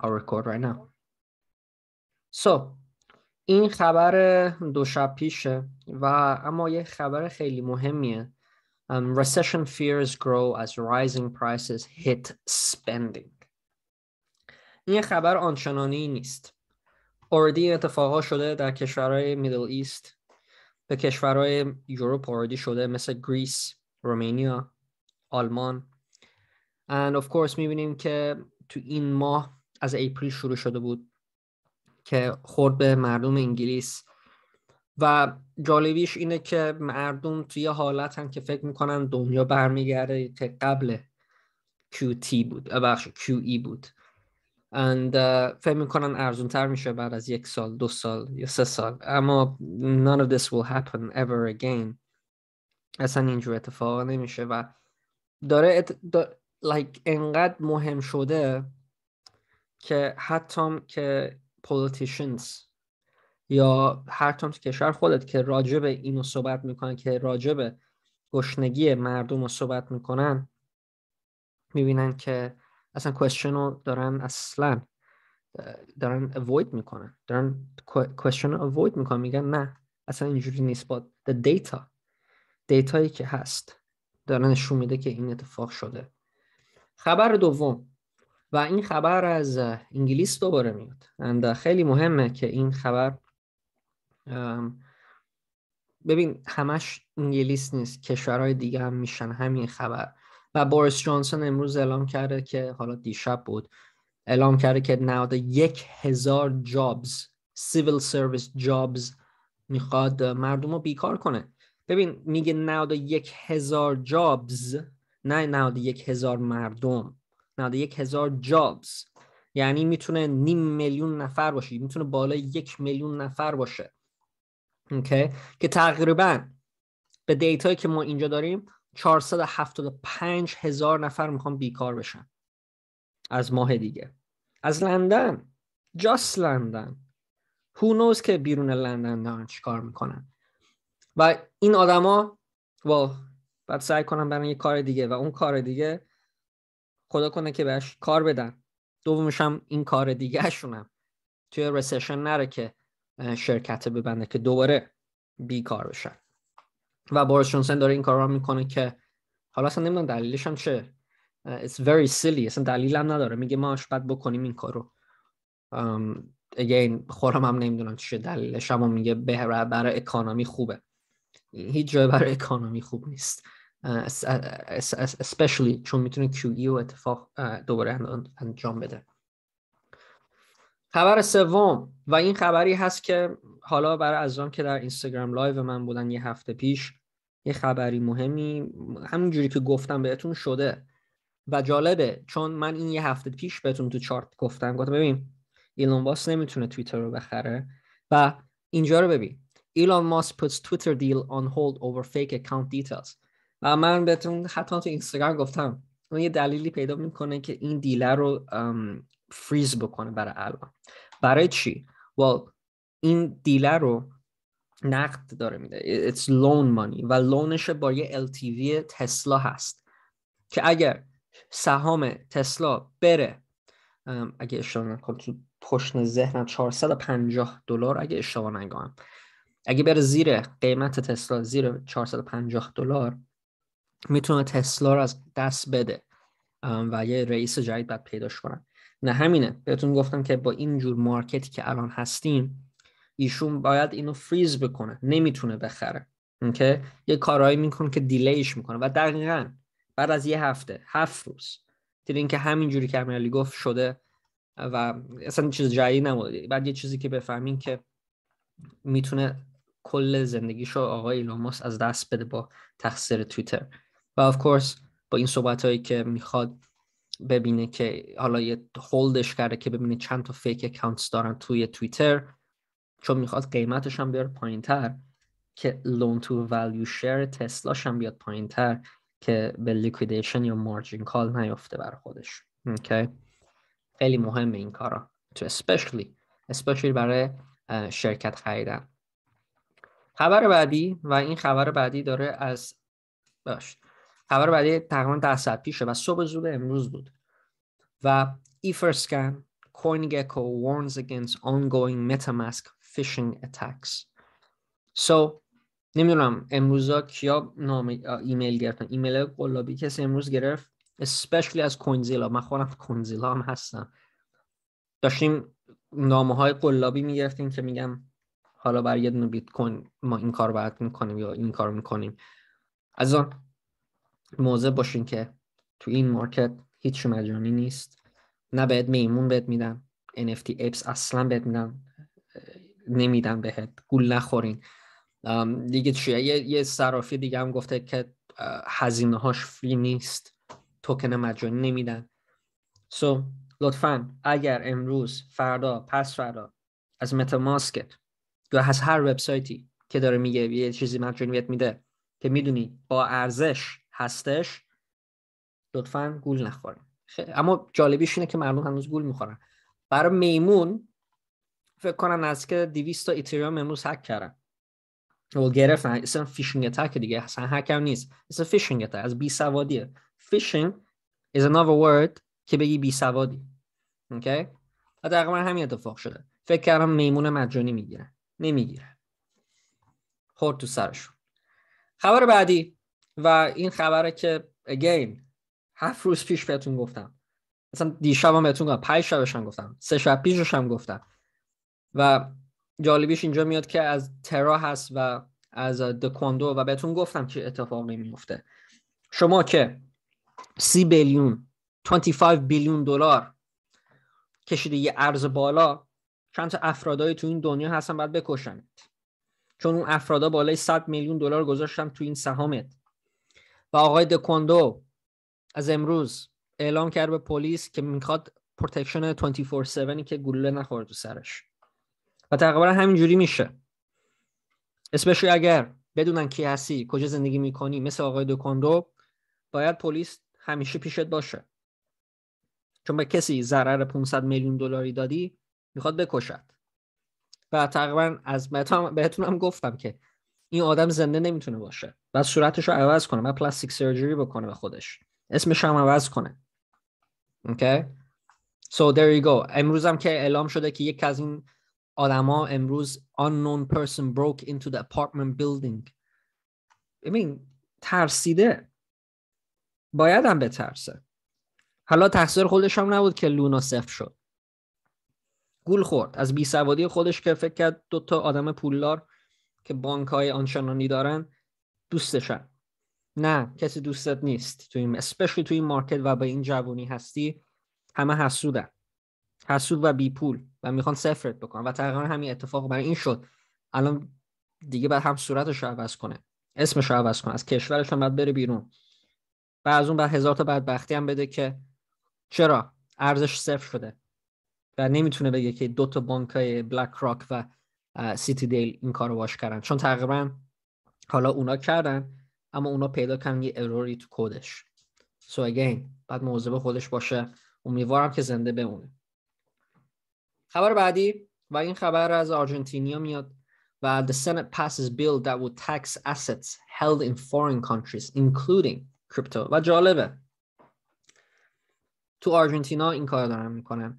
I'll record right now. So, این خبر دو شب پیشه و اما یه خبر خیلی مهمیه. Um, recession fears grow as rising prices hit spending. این خبر آنچنانی نیست. اوردی اتفاقا شده در کشورهای میدل ایست به کشورهای یوروپ اوردی شده مثل گریس، رومانیا، آلمان and of course میبینیم که تو این ماه از اپریل شروع شده بود که خورد به مردم انگلیس و جالبیش اینه که مردم توی حالت هم که فکر میکنن دنیا برمیگرده که قبل QT بود بخش QE بود and فکر میکنن ارزون تر میشه بعد از یک سال دو سال یا سه سال اما none of this will happen ever again اصلا اینجور اتفاق نمیشه و داره ات... like انقدر مهم شده که حتی که پولیتیشنز یا هر تام کشور خودت که به اینو صحبت میکنن که راجب گشنگی مردم رو صحبت میکنن میبینن که اصلا کوشن رو دارن اصلا دارن اوید میکنن دارن کوشن رو میکنن میگن نه اصلا اینجوری نیست با دیتا دیتایی که هست دارن نشون میده که این اتفاق شده خبر دوم و این خبر از انگلیس دوباره میاد اند uh, خیلی مهمه که این خبر ببین همش انگلیس نیست کشورهای دیگه هم میشن همین خبر و بوریس جانسون امروز اعلام کرده که حالا دیشب بود اعلام کرده که نهاد یک هزار جابز سیویل سرویس جابز میخواد مردم رو بیکار کنه ببین میگه نهاد یک هزار جابز نه نهاد یک هزار مردم 91 هزار جابز یعنی میتونه نیم میلیون نفر باشه میتونه بالای یک میلیون نفر باشه اوکی که تقریبا به دیتایی که ما اینجا داریم 475 هزار نفر میخوان بیکار بشن از ماه دیگه از لندن جاست لندن هو نوز که بیرون لندن دارن چیکار میکنن و این آدما و بعد سعی کنم برن یه کار دیگه و اون کار دیگه خدا کنه که بهش کار بدن دومش هم این کار دیگه شونم توی رسشن نره که شرکت ببنده که دوباره بیکار بشن و بوریس جونسن داره این کار رو میکنه که حالا اصلا نمیدونم دلیلش هم چه it's very silly اصلا دلیل هم نداره میگه ما بد بکنیم این کارو um, again خورم هم نمیدونم چه دلیلش هم میگه برای اکانومی خوبه هیچ جای برای اکانومی خوب نیست especially چون میتونه QE و اتفاق دوباره انجام بده خبر سوم و این خبری هست که حالا برای آن که در اینستاگرام لایو من بودن یه هفته پیش یه خبری مهمی جوری که گفتم بهتون شده و جالبه چون من این یه هفته پیش بهتون تو چارت گفتم گفتم ببین ایلون ماسک نمیتونه توییتر رو بخره و اینجا رو ببین ایلون ماسک puts تویتر دیل on hold over fake account details و من بهتون حتی تو اینستاگرام گفتم اون یه دلیلی پیدا میکنه که این دیلر رو فریز بکنه برای الان برای چی؟ well, این دیلر رو نقد داره میده it's loan money و لونش با یه LTV تسلا هست که اگر سهام تسلا بره اگه اشتباه نکنم تو پشت ذهنم 450 دلار اگه اشتباه نگاهم اگه بره زیر قیمت تسلا زیر 450 دلار میتونه تسلا رو از دست بده و یه رئیس جدید بعد پیداش کنن نه همینه بهتون گفتم که با این جور مارکتی که الان هستیم ایشون باید اینو فریز بکنه نمیتونه بخره یه کارایی میکنه که دیلیش میکنه و دقیقا بعد از یه هفته هفت روز دیدین که همین جوری که امیرعلی گفت شده و اصلا چیز جایی نبوده بعد یه چیزی که بفهمین که میتونه کل زندگیشو آقای ایلون از دست بده با تقصیر توییتر و of course با این صحبت هایی که میخواد ببینه که حالا یه هولدش کرده که ببینه چند تا فیک اکانتس دارن توی توییتر چون میخواد قیمتش هم بیاره پایین تر که لون تو ولیو شیر تسلاش هم بیاد پایین تر که به لیکویدیشن یا مارجین کال نیفته بر خودش okay. خیلی مهمه این کارا تو اسپشلی برای شرکت خریدن خبر بعدی و این خبر بعدی داره از باش خبر بعدی تقریبا ده ساعت پیشه و صبح زود امروز بود و ایفرسکن کو warns against ongoing MetaMask phishing اتکس سو نمیدونم امروزا کیا نام ایمیل گرفتن ایمیل قلابی کسی امروز گرفت especially از کوینزیلا من خودم کوینزیلا هم هستم داشتیم نامه های قلابی میگرفتیم که میگم حالا بر یه دونه بیت کوین ما این کار باید میکنیم یا این کار میکنیم از آن موضع باشین که تو این مارکت هیچ مجانی نیست نه بهت میمون بهت میدم NFT اپس اصلا بهت میدم بهت گول نخورین دیگه چیه یه, یه صرافی دیگه هم گفته که هزینه هاش فری نیست توکن مجانی نمیدن سو so, لطفا اگر امروز فردا پس فردا از متاماسکت یا از هر وبسایتی که داره میگه یه چیزی مجانی بهت میده که میدونی با ارزش هستش لطفا گول نخوریم اما جالبیش اینه که مردم هنوز گول میخورن برای میمون فکر کنم که 200 تا ایتریوم امروز هک کردن و گرفتن اصلا فیشینگ اتاک دیگه اصلا هک هم نیست اصلا فیشینگ اتاک از بی سوادیه فیشینگ is another word که بگی بی سوادی اوکی و تقریبا همین اتفاق شده فکر کردم میمون مجانی میگیرن نمیگیرن خورد تو سرشون خبر بعدی و این خبره که اگین هفت روز پیش بهتون گفتم دیشب هم بهتون گفتم پنج شبش هم گفتم سه شب پیشش هم گفتم و جالبیش اینجا میاد که از ترا هست و از دکوندو و بهتون گفتم که اتفاقی میفته شما که سی بیلیون 25 بیلیون دلار کشیده یه ارز بالا چند تا افرادای تو این دنیا هستن باید بکشنت چون اون افرادا بالای 100 میلیون دلار گذاشتن تو این سهامت و آقای دکوندو از امروز اعلام کرد به پلیس که میخواد پروتکشن 24/7 که گلوله نخورد تو سرش و تقریبا همینجوری میشه اسمشو اگر بدونن کی هستی کجا زندگی میکنی مثل آقای دکوندو باید پلیس همیشه پیشت باشه چون به کسی ضرر 500 میلیون دلاری دادی میخواد بکشد و تقریبا از بهتون هم گفتم که این آدم زنده نمیتونه باشه بعد صورتش رو عوض کنه بعد پلاستیک سرجری بکنه به خودش اسمش هم عوض کنه اوکی سو So there امروز هم که اعلام شده که یک از این آدما امروز unknown person broke into the apartment building ببین ترسیده باید هم بترسه حالا تقصیر خودش هم نبود که لونا صفر شد گول خورد از بیسوادی خودش که فکر کرد دو تا آدم پولدار که بانک های آنچنانی دارن دوستشن نه کسی دوستت نیست تو این اسپشلی تو این مارکت و با این جوونی هستی همه حسودن حسود و بی پول و میخوان سفرت بکنن و تقریبا همین اتفاق برای این شد الان دیگه بعد هم صورتش رو عوض کنه اسمش رو عوض کنه از کشورش هم باید بره بیرون و از اون بعد هزار تا بدبختی هم بده که چرا ارزش صفر شده و نمیتونه بگه که دو تا بانک بلک راک و سیتی دیل این کارو واش کردن چون تقریبا حالا اونا کردن اما اونا پیدا کردن یه اروری تو کدش سو so again بعد به خودش باشه امیدوارم که زنده بمونه خبر بعدی و این خبر از آرژانتینیا میاد و the Senate passes bill that would tax assets held in foreign countries including crypto و جالبه تو آرژانتینا این کار دارن میکنن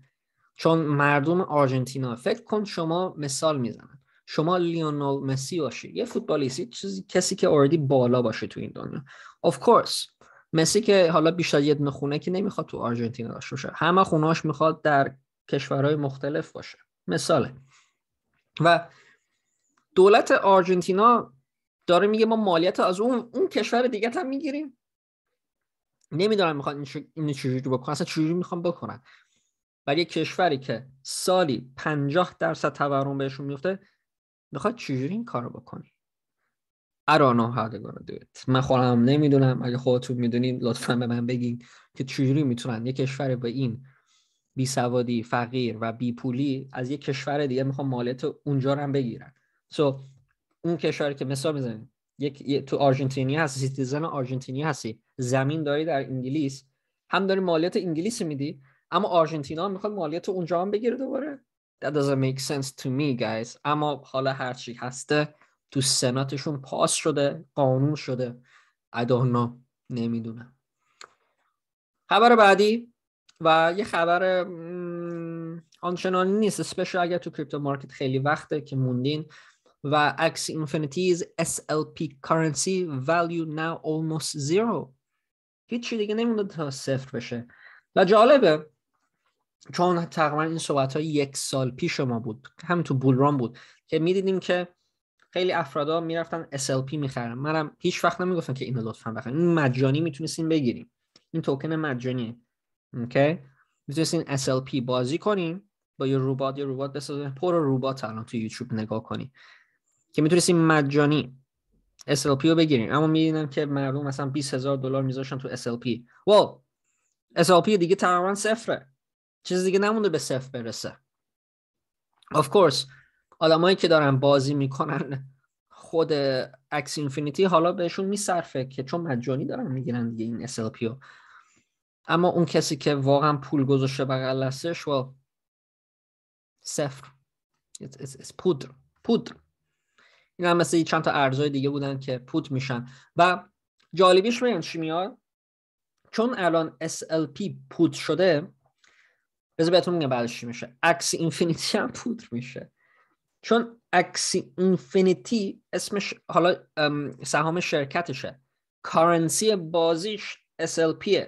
چون مردم آرژانتینا فکر کن شما مثال میزنن شما لیونل مسی باشی یه فوتبالیستی چیزی کسی که اوردی بالا باشه تو این دنیا of course مسی که حالا بیشتر یه خونه که نمیخواد تو آرژانتین داشته باشه همه خونهاش میخواد در کشورهای مختلف باشه مثاله و دولت آرژانتینا داره میگه ما مالیت از اون اون کشور دیگه هم میگیریم نمیدونم میخوان این, چجوری رو بکنن اصلا چجوری میخوان بکنن برای کشوری که سالی 50 درصد تورم بهشون میفته میخواد چجوری این کارو بکنی I don't know how they're gonna do it. من خودم نمیدونم اگه خودتون میدونین لطفا به من بگین که چجوری میتونن یه کشور با این بی سوادی فقیر و بی پولی از یه کشور دیگه میخوام مالیت اونجا رو هم بگیرن سو so, اون کشوری که مثال میزنیم یک تو آرژانتینی هست، سیتیزن آرژانتینی هستی زمین داری در انگلیس هم داری مالیات انگلیس میدی اما آرژانتینا میخواد مالیات اونجا هم بگیره دوباره that doesn't make sense to me guys اما حالا هرچی هسته تو سناتشون پاس شده قانون شده I don't know نمیدونم خبر بعدی و یه خبر آنچنانی نیست اسپشال اگر تو کریپتو مارکت خیلی وقته که موندین و اکس اینفینیتیز SLP currency value now almost zero هیچی دیگه نمونده تا صفر بشه و جالبه چون تقریبا این صحبت های یک سال پیش ما بود همین تو بولران بود که میدیدیم که خیلی افرادا میرفتن SLP میخرن منم هیچ وقت نمیگفتم که اینو لطفا بخرین این مجانی میتونستین بگیریم این توکن مجانی اوکی میتونستین SLP بازی کنین با یه روبات یه روبات بسازین پر روبات الان تو یوتیوب نگاه کنی که میتونستین مجانی SLP رو بگیریم اما میدیدم که مردم مثلا 20000 دلار میذاشن تو SLP واو SLP دیگه تقریبا صفره چیز دیگه نمونده به صفر برسه of course آدمایی که دارن بازی میکنن خود اکس اینفینیتی حالا بهشون میصرفه که چون مجانی دارن میگیرن دیگه این SLP رو اما اون کسی که واقعا پول گذاشته بقیل هستش و صفر پودر پودر این هم مثل چند تا ارزای دیگه بودن که پود میشن و جالبیش میان چی میاد چون الان SLP پود شده بذار بهتون میگم بعدش میشه عکس اینفینیتی هم پودر میشه چون عکس اینفینیتی اسمش حالا سهام شرکتشه کارنسی بازیش SLPه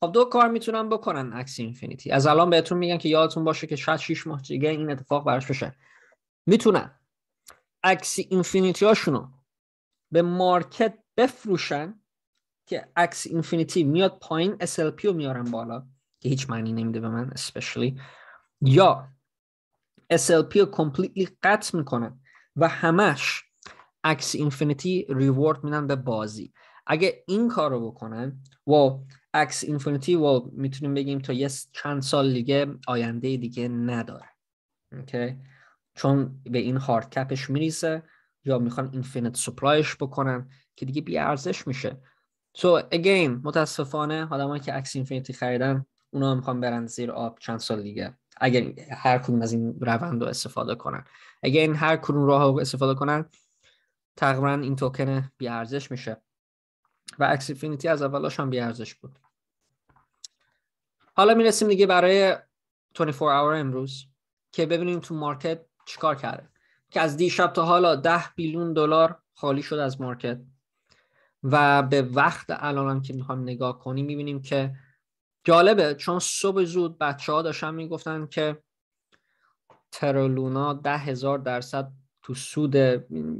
خب دو کار میتونن بکنن عکس اینفینیتی از الان بهتون میگن که یادتون باشه که شاید 6 ماه دیگه این اتفاق براش بشه میتونن عکس اینفینیتی هاشونو به مارکت بفروشن که عکس اینفینیتی میاد پایین SLP رو میارن بالا که هیچ معنی نمیده به من especially یا SLP رو کمپلیتلی قطع میکنن و همش عکس اینفینیتی ریورد میدن به بازی اگه این کار رو بکنن و عکس اینفینیتی و میتونیم بگیم تا یه چند سال دیگه آینده دیگه نداره اوکی چون به این هارد کپش میریزه یا میخوان اینفینیت سپلایش بکنن که دیگه بیارزش ارزش میشه سو so again متاسفانه آدمایی که عکس اینفینیتی خریدن اونا میخوان برن زیر آب چند سال دیگه اگر هر کدوم از این روند رو استفاده کنن اگر این هر کدوم راه رو استفاده کنن تقریبا این توکن بیارزش میشه و اکسفینیتی از اولش هم ارزش بود حالا میرسیم دیگه برای 24 hour امروز که ببینیم تو مارکت چیکار کرده که از دیشب تا حالا 10 بیلیون دلار خالی شد از مارکت و به وقت الان هم که میخوام نگاه کنیم میبینیم که جالبه چون صبح زود بچه ها داشتن میگفتن که ترولونا ده هزار درصد تو سود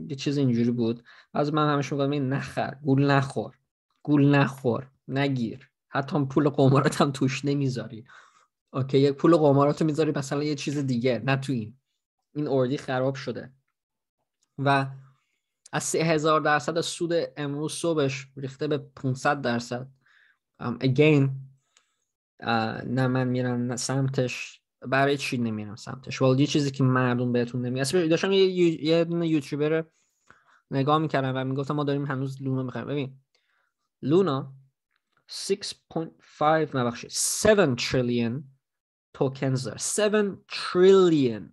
یه چیز اینجوری بود از من همش میگم این نخر گول نخور گول نخور نگیر حتی پول قمارات هم توش نمیذاری اوکی یک پول قمارات رو میذاری مثلا یه چیز دیگه نه تو این این اردی خراب شده و از هزار درصد سود امروز صبحش ریخته به 500 درصد um, again نه من میرم سمتش برای چی نمیرم سمتش ولی یه چیزی که مردم بهتون نمیاد داشتم یه, یه یوتیوبر نگاه میکردم و میگفتم ما داریم هنوز لونا میخوایم ببین لونا 6.5 نبخشید 7 تریلیون توکنز دار 7 تریلیون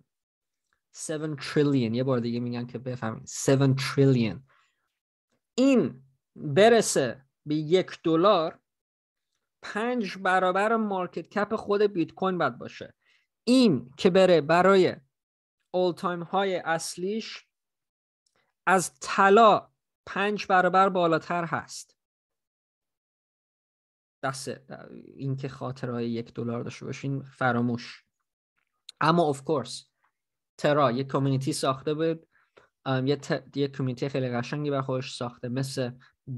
7 تریلیون یه بار دیگه میگن که بفهمید 7 تریلیون این برسه به یک دلار پنج برابر مارکت کپ خود بیت کوین باید باشه این که بره برای اول تایم های اصلیش از طلا پنج برابر بالاتر هست دست این که های یک دلار داشته باشین فراموش اما اف کورس ترا یه کمیونیتی ساخته بود یه, یه کمیونیتی خیلی قشنگی بر خودش ساخته مثل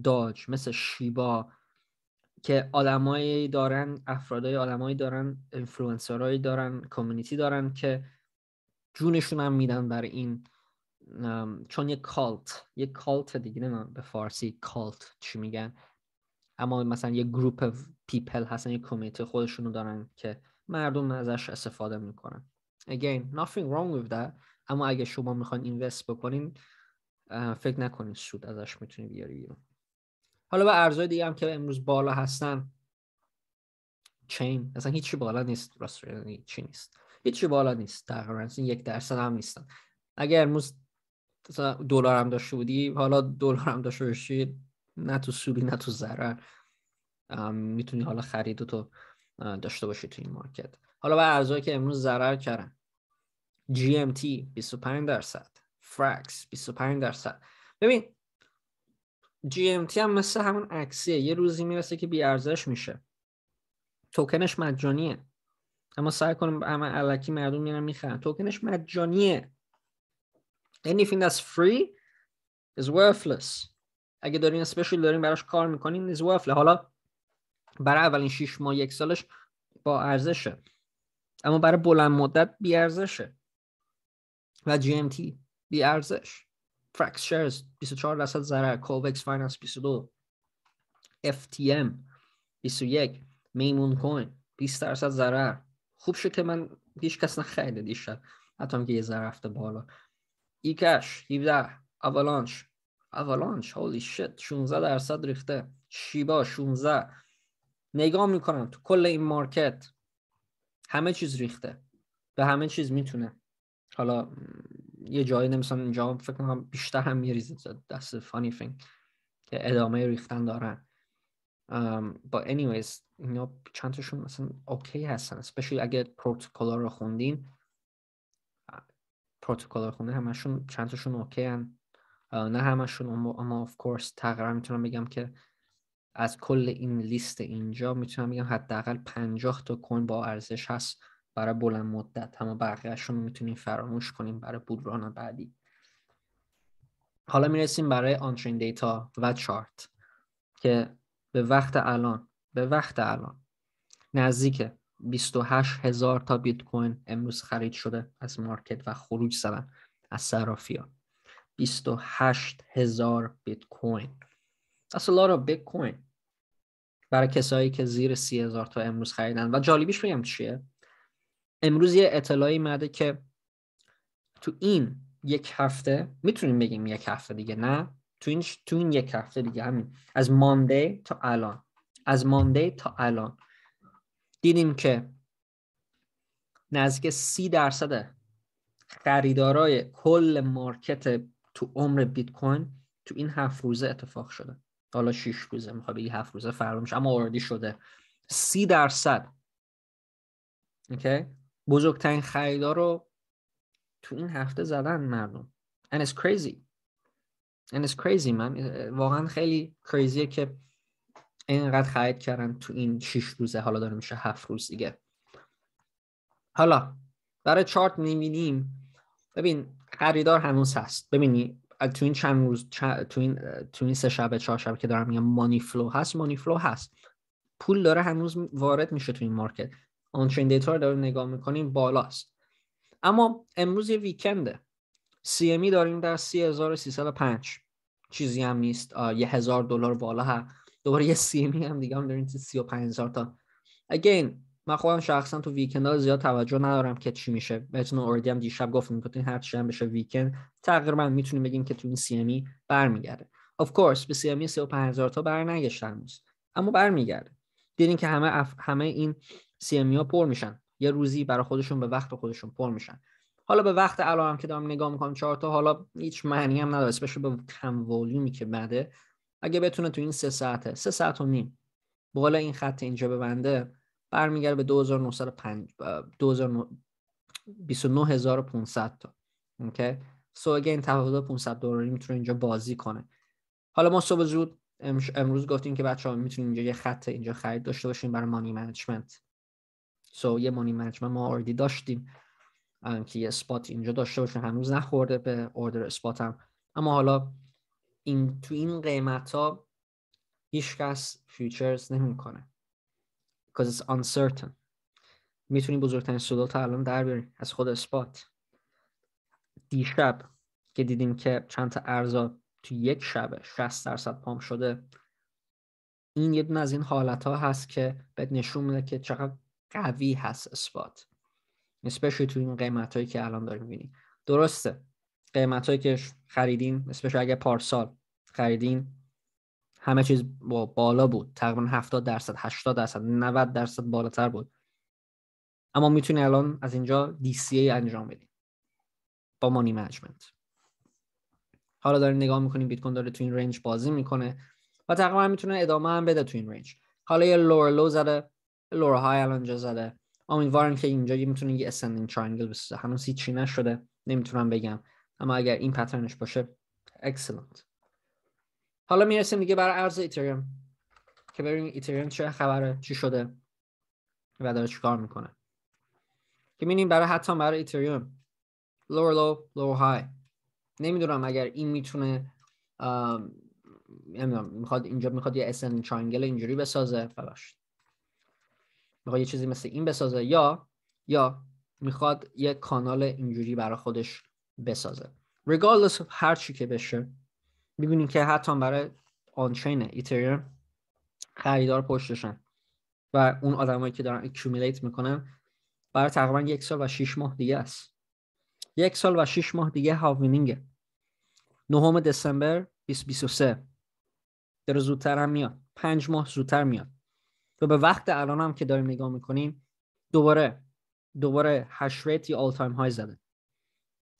داج مثل شیبا که آدمایی دارن افرادای آدمایی دارن اینفلوئنسرایی دارن کامیونیتی دارن که جونشون هم میدن بر این چون یه کالت یه کالت دیگه نه به فارسی کالت چی میگن اما مثلا یه گروپ پیپل هستن یه کمیته خودشونو دارن که مردم ازش استفاده میکنن again nothing wrong with that اما اگه شما میخواین اینوست بکنین فکر نکنین سود ازش میتونید بیاری بیرون حالا به ارزهای دیگه هم که امروز بالا هستن چین اصلا هیچی بالا نیست راست یعنی چی نیست هیچی بالا نیست تقریبا یک درصد هم نیستن اگر امروز دلار هم داشته بودی حالا دلار هم داشته باشی نه تو سودی نه تو ضرر میتونی حالا خرید تو داشته باشی تو این مارکت حالا به ارزهایی که امروز ضرر کردن GMT 25 درصد فرکس 25 درصد ببین جی هم مثل همون عکسیه یه روزی میرسه که بیارزش میشه توکنش مجانیه اما سعی کنم اما علکی مردم میرن میخرن توکنش مجانیه anything that's free is worthless اگه دارین اسپیشل دارین براش کار میکنین is حالا برای اولین شیش ماه یک سالش با ارزشه اما برای بلند مدت بی ارزشه و GMT بی ارزش فرکس شرز 24 درصد ضرر کووکس فایننس 22 FTM 21 میمون کوین 20 درصد ضرر خوب شد که من هیچ کس نخریده دیشب حتی که یه ذره رفته بالا ایکش 17 اولانش اولانش هولی شت 16 درصد ریخته شیبا 16 نگاه میکنم تو کل این مارکت همه چیز ریخته به همه چیز میتونه حالا یه جایی نمیسن اینجا فکر کنم بیشتر هم میریزه دست فانی فینگ که ادامه ریختن دارن با um, anyways اینا چند تاشون مثلا اوکی هستن especially اگه پروتکل رو خوندین پروتکل رو خوندین همشون چند تاشون اوکی uh, نه همشون اما of course تقریبا میتونم بگم که از کل این لیست اینجا میتونم بگم حداقل 50 تا کوین با ارزش هست برای بلند مدت همه بقیه رو میتونیم فراموش کنیم برای بودران بعدی حالا میرسیم برای آنترین دیتا و چارت که به وقت الان به وقت الان نزدیک 28 هزار تا بیت کوین امروز خرید شده از مارکت و خروج زدن از ها 28 هزار بیت کوین That's a lot برای کسایی که زیر 30 هزار تا امروز خریدن و جالبیش بگم چیه امروز یه اطلاعی مده که تو این یک هفته میتونیم بگیم یک هفته دیگه نه تو این, تو این یک هفته دیگه همین از مانده تا الان از مانده تا الان دیدیم که نزدیک سی درصد خریدارای کل مارکت تو عمر بیت کوین تو این هفت روزه اتفاق شده حالا 6 روزه میخوای بگی هفت روزه فراموش اما آردی شده سی درصد اوکی بزرگترین خریدار رو تو این هفته زدن مردم and it's crazy and it's crazy من واقعا خیلی کریزیه که اینقدر خرید کردن تو این 6 روزه حالا داره میشه هفت روز دیگه حالا برای چارت میبینیم ببین خریدار هنوز هست ببینی تو این چند روز تو این تو این سه شب چهار شب که دارم میگم مانی فلو هست مانی فلو هست پول داره هنوز وارد میشه تو این مارکت آنچین دیتا رو داریم نگاه میکنیم بالاست اما امروز یه ویکنده سی امی داریم در 3305 چیزی هم نیست یه هزار دلار بالا ها دوباره یه سی امی هم دیگه هم داریم 35000 تا اگین من خودم شخصا تو ویکند ها زیاد توجه ندارم که چی میشه بهتون اوردی هم دیشب گفتم که هر چی هم بشه ویکند تقریبا میتونیم بگیم که تو این سی امی برمیگرده of course به سی امی 35000 تا برنگشت اما برمیگرده دیدین که همه اف... همه این سی ها پر میشن یه روزی برای خودشون به وقت خودشون پر میشن حالا به وقت الان هم که دارم نگاه میکنم چهار تا حالا هیچ معنی هم نداره بشه به کم ولیومی که بده اگه بتونه تو این سه ساعته سه ساعت و نیم بالا این خط اینجا ببنده برمیگرده به 2905 29500 تا اوکی سو اگه این تفاوت 500 دلاری میتونه اینجا بازی کنه حالا ما صبح زود امروز گفتیم که بچه ها میتونیم اینجا یه خط اینجا خرید داشته باشیم برای مانی منیجمنت سو so, یه مانی منیجمنت ما آردی داشتیم که یه اسپات اینجا داشته باشه هنوز نخورده به اوردر اسپات هم اما حالا این تو این قیمت ها هیچ کس فیوچرز نمیکنه because it's uncertain میتونی بزرگترین سودا تا الان در بیاری از خود اسپات دیشب که دیدیم که چند تا ارزا تو یک شبه 60 درصد پام شده این یه از این حالت ها هست که به نشون میده که چقدر قوی هست اثبات especially تو این قیمت هایی که الان داریم میبینیم درسته قیمت هایی که خریدین، especially اگه پارسال خریدین، همه چیز با بالا بود تقریبا 70 درصد 80 درصد 90 درصد بالاتر بود اما میتونی الان از اینجا DCA انجام بدی با مانی منیجمنت حالا داریم نگاه میکنین بیت کوین داره تو این رنج بازی میکنه و تقریبا میتونه ادامه هم بده تو این رنج حالا یه لور لو زده لورا های الان جا زده امیدوارم که اینجا یه میتونه یه اسندینگ تراینگل بسازه هنوز هیچی نشده نمیتونم بگم اما اگر این پترنش باشه اکسلنت حالا میرسیم دیگه برای ارز ایتریوم که ببینیم ایتریوم چه خبره چی شده و داره چیکار میکنه که میبینیم برای حتی برای ایتریوم لور لو لور های نمیدونم اگر این میتونه نمیدونم میخواد اینجا میخواد یه اسن تراینگل اینجوری بسازه ببخشید میخواد یه چیزی مثل این بسازه یا یا میخواد یه کانال اینجوری برای خودش بسازه regardless of هر چی که بشه میبینیم که حتی برای آنچین ایتریوم خریدار پشتشن و اون آدمایی که دارن اکیومیلیت میکنن برای تقریبا یک سال و 6 ماه دیگه است یک سال و 6 ماه دیگه هاوینینگ نهم دسامبر 2023 در زودتر هم میاد پنج ماه زودتر میاد و به وقت الان هم که داریم نگاه میکنیم دوباره دوباره هش ریت یا آل تایم های زده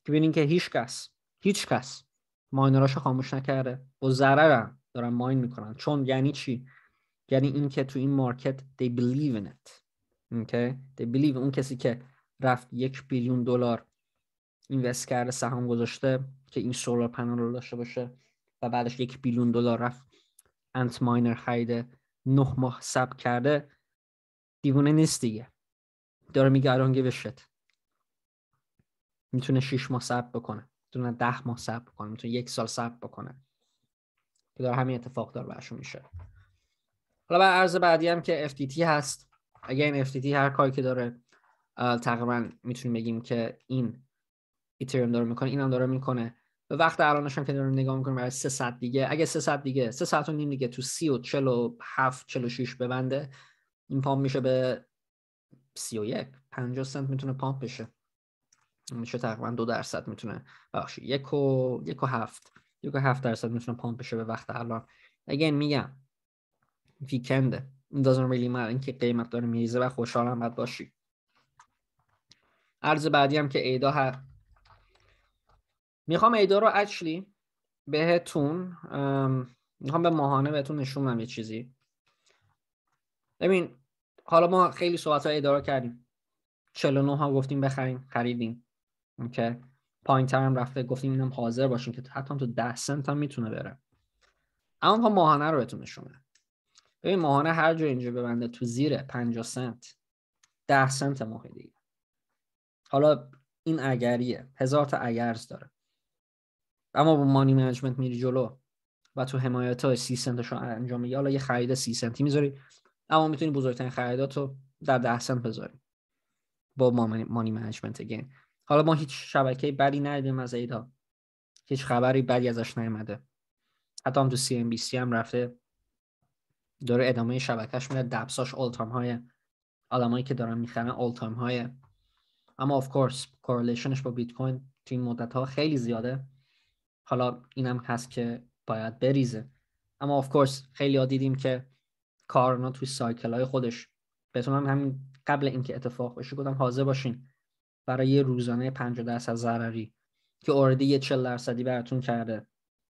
که ببینین که هیچ کس هیچ کس ماینراشو خاموش نکرده با ضرر دارن ماین میکنن چون یعنی چی یعنی این که تو این مارکت they believe in it okay? they believe اون کسی که رفت یک بیلیون دلار اینوست کرده سهام گذاشته که این سولار پنل رو داشته باشه و بعدش یک بیلیون دلار رفت انت ماینر خریده نه ماه سب کرده دیوونه نیست دیگه داره میگه الان شد میتونه 6 ماه سب بکنه میتونه 10 ماه سب بکنه میتونه یک سال سب بکنه که داره همین اتفاق داره برشون میشه حالا بر عرض بعدی هم که FTT هست اگر این FTT هر کاری که داره تقریبا میتونیم بگیم که این ایتریوم داره میکنه هم داره میکنه به وقت الانش هم که داریم نگاه میکنیم برای 300 دیگه اگه 300 دیگه 3 ساعت و نیم دیگه تو 30 و 47 46 ببنده این پام میشه به 31 50 سنت میتونه پامپ بشه میشه تقریبا دو درصد میتونه ببخشید یک و یک و هفت یک و هفت درصد میتونه پامپ بشه به وقت الان اگه میگم ویکنده این doesn't really matter اینکه قیمت داره میریزه و خوشحالم باید باشی عرض بعدی هم که ایدا میخوام ایدار رو اچلی بهتون میخوام به ماهانه بهتون نشون یه چیزی ببین حالا ما خیلی صحبت های اداره کردیم 49 ها گفتیم بخریم خریدیم که پایین تر هم رفته گفتیم اینم حاضر باشیم که حتی تو 10 سنت هم میتونه بره اما ما ماهانه رو بهتون نشون ببین ماهانه هر جا اینجا ببنده تو زیر 50 سنت 10 سنت ماه دیگه حالا این اگریه هزار تا اگرز داره اما با مانی منیجمنت میری جلو و تو حمایت های سی سنتش رو انجام میدی حالا یه خرید سی سنتی میذاری اما میتونی بزرگترین خریدات رو در ده سنت بذاری با مانی منیجمنت گین حالا ما هیچ شبکه بدی ندیدیم از ایدا هیچ خبری بدی ازش نیومده حتی هم تو سی ام بی سی هم رفته داره ادامه شبکهش میده دبساش اول تایم های آدمایی که دارن میخرن اول تایم های اما اف کورس کورلیشنش با بیت کوین تو این مدت ها خیلی زیاده حالا اینم هست که باید بریزه اما آف کورس خیلی ها دیدیم که کارنا توی سایکل های خودش بتونم همین قبل اینکه اتفاق بشه گفتم حاضر باشین برای یه روزانه 50 درصد ضرری که اوردی یه 40 درصدی براتون کرده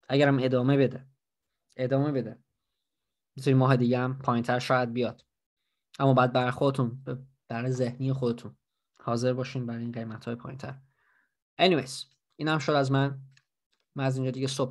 اگرم ادامه بده ادامه بده توی ماه دیگه هم تر شاید بیاد اما بعد بر خودتون برای ذهنی خودتون حاضر باشین برای این قیمت های تر. anyways این هم شد از من mas um dia de por